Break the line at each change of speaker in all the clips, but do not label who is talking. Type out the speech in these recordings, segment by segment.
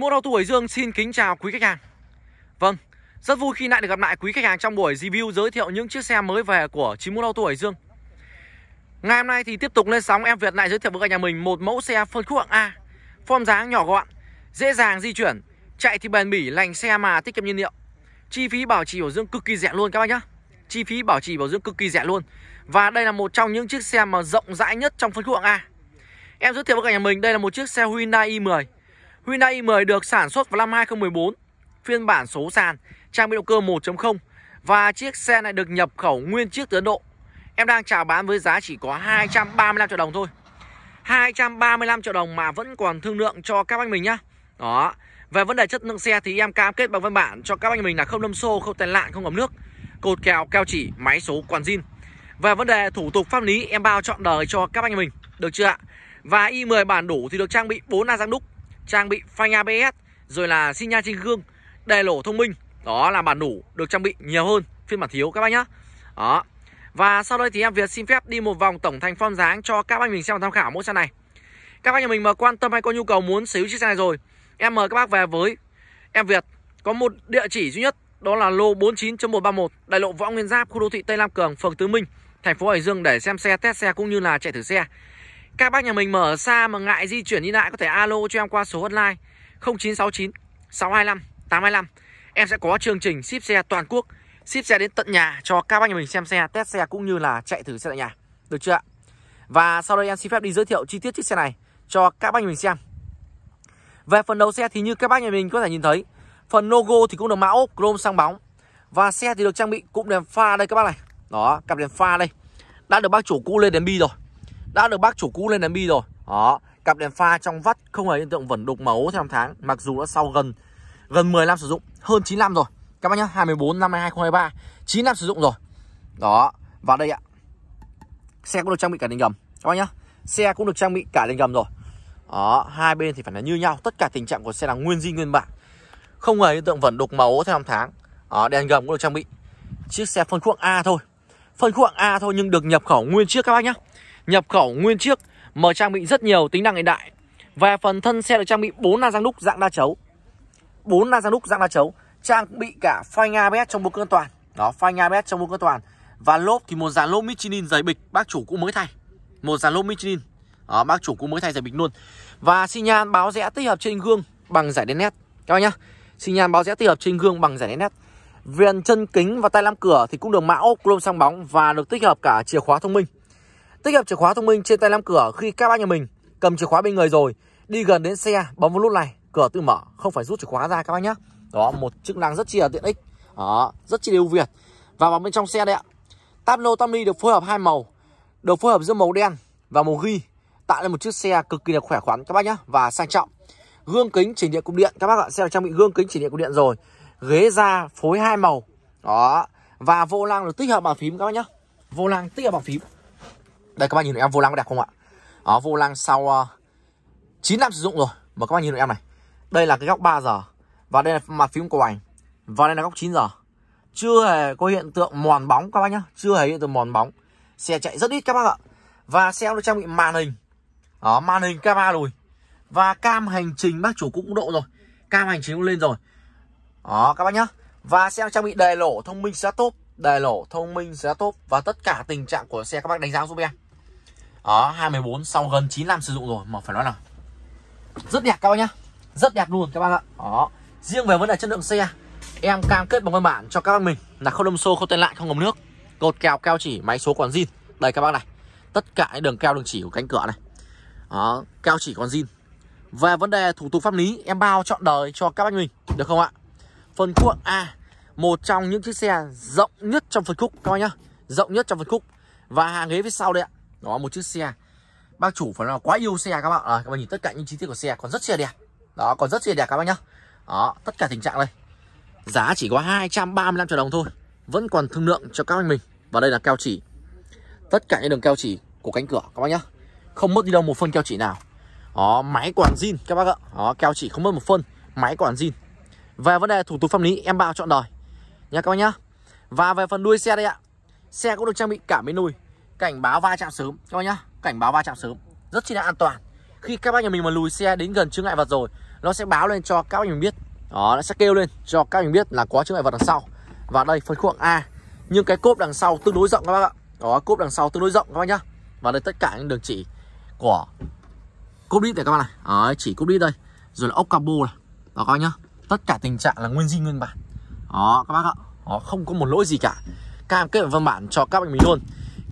Môn Auto Hải Dương xin kính chào quý khách hàng Vâng, rất vui khi lại được gặp lại quý khách hàng trong buổi review giới thiệu những chiếc xe mới về của 91 Auto Hải Dương Ngày hôm nay thì tiếp tục lên sóng em Việt lại giới thiệu với cả nhà mình một mẫu xe phân khúc hạng A Form dáng nhỏ gọn, dễ dàng di chuyển, chạy thì bền bỉ, lành xe mà tiết kiệm nhiên liệu Chi phí bảo trì bảo dưỡng cực kỳ rẻ luôn các bác nhá Chi phí bảo trì bảo dưỡng cực kỳ rẻ luôn Và đây là một trong những chiếc xe mà rộng rãi nhất trong phân khúc hạng A Em giới thiệu với cả nhà mình đây là một chiếc xe Hyundai i10 Hyundai i10 được sản xuất vào năm 2014, phiên bản số sàn, trang bị động cơ 1.0 và chiếc xe này được nhập khẩu nguyên chiếc từ Ấn Độ. Em đang chào bán với giá chỉ có 235 triệu đồng thôi. 235 triệu đồng mà vẫn còn thương lượng cho các anh mình nhá. Đó. Về vấn đề chất lượng xe thì em cam kết bằng văn bản cho các anh mình là không đâm xô, không tèn lạn, không ngấm nước, cột kèo, keo chỉ, máy số, quàn zin. Về vấn đề thủ tục pháp lý em bao trọn đời cho các anh mình, được chưa ạ? Và i10 bản đủ thì được trang bị 4 la giang đúc, trang bị phanh ABS, rồi là xi nhan trên gương, đề lỗ thông minh. Đó là bản đủ được trang bị nhiều hơn phiên bản thiếu các bác nhá. Đó. Và sau đây thì em Việt xin phép đi một vòng tổng thành form dáng cho các anh mình xem tham khảo mẫu xe này. Các bác nhà mình mà quan tâm hay có nhu cầu muốn sở hữu chiếc xe này rồi, em mời các bác về với em Việt có một địa chỉ duy nhất đó là lô 49.131 đại lộ Võ Nguyên Giáp khu đô thị Tây Lam Cường phường Tứ Minh thành phố Hải Dương để xem xe test xe cũng như là chạy thử xe các bác nhà mình mở xa mà ngại di chuyển đi lại có thể alo cho em qua số hotline 0969 625 825. Em sẽ có chương trình ship xe toàn quốc, ship xe đến tận nhà cho các bác nhà mình xem xe, test xe cũng như là chạy thử xe tại nhà. Được chưa ạ? Và sau đây em xin phép đi giới thiệu chi tiết chiếc xe này cho các bác nhà mình xem. Về phần đầu xe thì như các bác nhà mình có thể nhìn thấy, phần logo thì cũng được mã ốp chrome sang bóng. Và xe thì được trang bị cụm đèn pha đây các bác này. Đó, cặp đèn pha đây. Đã được bác chủ cũ lên đèn bi rồi đã được bác chủ cũ lên đèn bi rồi đó cặp đèn pha trong vắt không hề hiện tượng vẩn đục màu theo năm tháng mặc dù đã sau gần gần 10 năm sử dụng hơn 9 năm rồi các bác nhá 24 năm 2023 9 năm sử dụng rồi đó và đây ạ xe cũng được trang bị cả đèn gầm các bác nhá xe cũng được trang bị cả đèn gầm rồi đó hai bên thì phải là như nhau tất cả tình trạng của xe là nguyên di nguyên bản không hề hiện tượng vẩn đục màu theo năm tháng đó, đèn gầm cũng được trang bị chiếc xe phân khúc A thôi phân khúc A thôi nhưng được nhập khẩu nguyên chiếc các bác nhá nhập khẩu nguyên chiếc mở trang bị rất nhiều tính năng hiện đại. và phần thân xe được trang bị 4 la răng đúc dạng đa chấu. 4 la răng đúc dạng đa chấu, trang bị cả phanh ABS trong bộ cơ toàn. Đó, phanh ABS trong bộ cơ toàn. Và lốp thì một dàn lốp Michelin dày bịch bác chủ cũng mới thay. Một dàn lốp Michelin. Đó, bác chủ cũng mới thay dày bịch luôn. Và xi nhan báo rẽ tích hợp trên gương bằng giải đen nét. Các bạn nhá. Xi nhan báo rẽ tích hợp trên gương bằng giải đen nét. Viền chân kính và tay lam cửa thì cũng được mã ốp chrome sang bóng và được tích hợp cả chìa khóa thông minh. Tích hợp chìa khóa thông minh trên tay nắm cửa khi các bác nhà mình cầm chìa khóa bên người rồi, đi gần đến xe bấm vào nút này, cửa tự mở, không phải rút chìa khóa ra các bác nhé. Đó, một chức năng rất chi là tiện ích. Đó, rất chi là ưu việt. Và vào bên trong xe đấy ạ. Tablo Tamli được phối hợp hai màu, được phối hợp giữa màu đen và màu ghi, tạo nên một chiếc xe cực kỳ là khỏe khoắn các bác nhé và sang trọng. Gương kính chỉnh điện cục điện các bác ạ, xe được trang bị gương kính chỉnh điện cục điện rồi. Ghế da phối hai màu. Đó, và vô lăng được tích hợp bàn phím các bác nhé. Vô lăng tích hợp bàn phím. Đây các bạn nhìn em vô lăng có đẹp không ạ? Đó, vô lăng sau uh, ờ, 9 năm sử dụng rồi mà các bạn nhìn em này. Đây là cái góc 3 giờ và đây là mặt phím của ảnh. Và đây là góc 9 giờ. Chưa hề có hiện tượng mòn bóng các bác nhá, chưa hề hiện tượng mòn bóng. Xe chạy rất ít các bác ạ. Và xe được trang bị màn hình. Đó, màn hình K3 rồi Và cam hành trình bác chủ cũng độ rồi. Cam hành trình cũng lên rồi. Đó các bác nhá. Và xe trang bị đề lỗ thông minh xe tốt đề lỗ thông minh xe tốt và tất cả tình trạng của xe các bác đánh giá giúp em đó 24 sau gần 9 năm sử dụng rồi mà phải nói là rất đẹp các bác nhá rất đẹp luôn các bác ạ đó riêng về vấn đề chất lượng xe em cam kết bằng văn bản cho các bác mình là không đâm xô không tên lại không ngầm nước cột kèo keo chỉ máy số còn zin đây các bác này tất cả những đường keo đường chỉ của cánh cửa này đó keo chỉ còn zin về vấn đề thủ tục pháp lý em bao trọn đời cho các bác mình được không ạ phần cuộn a một trong những chiếc xe rộng nhất trong phân khúc các bác nhá rộng nhất trong phân khúc và hàng ghế phía sau đây ạ đó một chiếc xe bác chủ phải là quá yêu xe các bạn à, các bạn nhìn tất cả những chi tiết của xe còn rất xe đẹp đó còn rất xe đẹp các bác nhá đó tất cả tình trạng đây giá chỉ có 235 triệu đồng thôi vẫn còn thương lượng cho các anh mình và đây là keo chỉ tất cả những đường keo chỉ của cánh cửa các bác nhá không mất đi đâu một phân keo chỉ nào đó máy quản zin các bác ạ đó keo chỉ không mất một phân máy quản zin về vấn đề thủ tục pháp lý em bao chọn đời nha các bác nhá và về phần đuôi xe đây ạ xe cũng được trang bị cả bên đuôi cảnh báo va chạm sớm các bác nhá cảnh báo va chạm sớm rất chi là an toàn khi các bác nhà mình mà lùi xe đến gần chướng ngại vật rồi nó sẽ báo lên cho các bác nhà mình biết đó nó sẽ kêu lên cho các bác mình biết là có chướng ngại vật đằng sau và đây phân khúc A nhưng cái cốp đằng sau tương đối rộng các bác ạ đó cốp đằng sau tương đối rộng các bác nhá và đây tất cả những đường chỉ của cốp đít này các bác này đó, chỉ cốp đít đây rồi là ốc cabo này đó các bác nhá tất cả tình trạng là nguyên di nguyên bản đó các bác ạ đó, không có một lỗi gì cả cam kết văn bản cho các bác mình luôn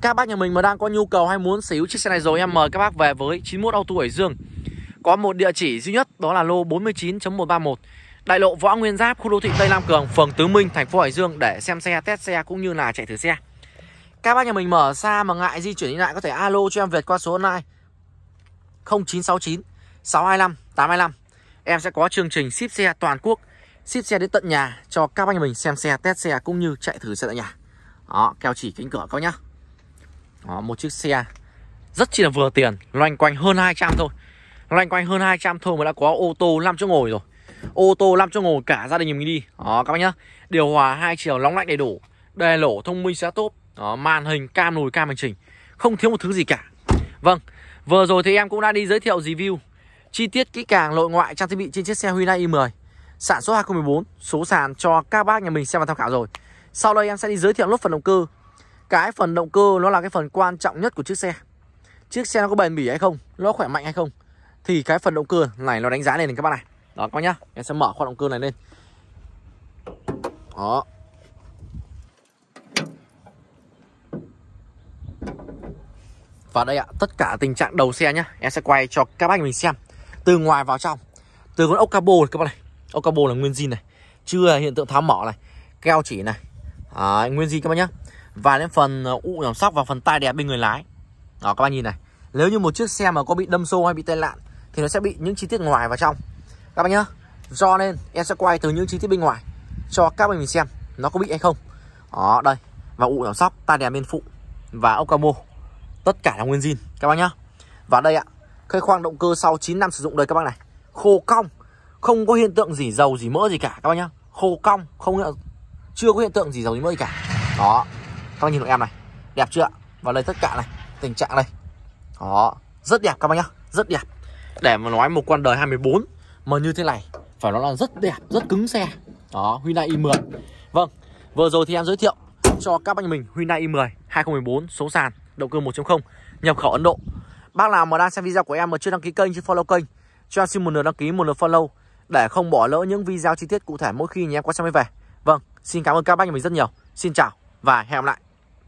các bác nhà mình mà đang có nhu cầu hay muốn sở hữu chiếc xe này rồi em mời các bác về với 91 Auto Hải Dương. Có một địa chỉ duy nhất đó là lô 49.131 Đại lộ Võ Nguyên Giáp, khu đô thị Tây Lam Cường, phường Tứ Minh, thành phố Hải Dương để xem xe, test xe cũng như là chạy thử xe. Các bác nhà mình mở xa mà ngại di chuyển đi lại có thể alo cho em Việt qua số online 0969 625 825. Em sẽ có chương trình ship xe toàn quốc, ship xe đến tận nhà cho các bác nhà mình xem xe, test xe cũng như chạy thử xe tại nhà. Đó, keo chỉ kính cửa các nhá. Đó, một chiếc xe rất chỉ là vừa tiền loanh quanh hơn 200 thôi loanh quanh hơn 200 thôi mà đã có ô tô 5 chỗ ngồi rồi ô tô 5 chỗ ngồi cả gia đình mình đi đó các bác nhá điều hòa hai chiều nóng lạnh đầy đủ đèn lổ thông minh xe tốt đó, màn hình cam lùi cam hành trình không thiếu một thứ gì cả vâng vừa rồi thì em cũng đã đi giới thiệu review chi tiết kỹ càng nội ngoại trang thiết bị trên chiếc xe Hyundai i10 sản xuất 2014 số sàn cho các bác nhà mình xem và tham khảo rồi sau đây em sẽ đi giới thiệu lốp phần động cơ cái phần động cơ nó là cái phần quan trọng nhất của chiếc xe Chiếc xe nó có bền bỉ hay không Nó khỏe mạnh hay không Thì cái phần động cơ này nó đánh giá lên các bạn này Đó các nhá Em sẽ mở khoang động cơ này lên Đó Và đây ạ, tất cả tình trạng đầu xe nhá Em sẽ quay cho các bác mình xem Từ ngoài vào trong Từ con ốc cabo này các bạn này Ốc cabo là nguyên zin này Chưa hiện tượng tháo mỏ này Keo chỉ này à, Nguyên zin các bác nhá và đến phần ụ uh, giảm sóc và phần tai đẹp bên người lái đó các bạn nhìn này nếu như một chiếc xe mà có bị đâm sâu hay bị tai nạn thì nó sẽ bị những chi tiết ngoài và trong các bạn nhá do nên em sẽ quay từ những chi tiết bên ngoài cho các bạn mình xem nó có bị hay không đó đây và ụ giảm sóc tai đẹp bên phụ và ốc camo tất cả là nguyên zin các bạn nhá và đây ạ cái khoang động cơ sau 9 năm sử dụng đây các bạn này khô cong không có hiện tượng gì dầu gì mỡ gì cả các bạn nhá khô cong không chưa có hiện tượng gì dầu gì mỡ gì cả đó các bác nhìn đội em này đẹp chưa và đây tất cả này tình trạng đây đó rất đẹp các bác nhá rất đẹp để mà nói một con đời 24 mà như thế này phải nói là rất đẹp rất cứng xe đó Hyundai i10 vâng vừa rồi thì em giới thiệu cho các anh mình Hyundai i10 2014 số sàn động cơ 1.0 nhập khẩu Ấn Độ bác nào mà đang xem video của em mà chưa đăng ký kênh chưa follow kênh cho em xin một lượt đăng ký một lượt follow để không bỏ lỡ những video chi tiết cụ thể mỗi khi nhà em quay xem mới về vâng xin cảm ơn các bác nhà mình rất nhiều xin chào và hẹn gặp lại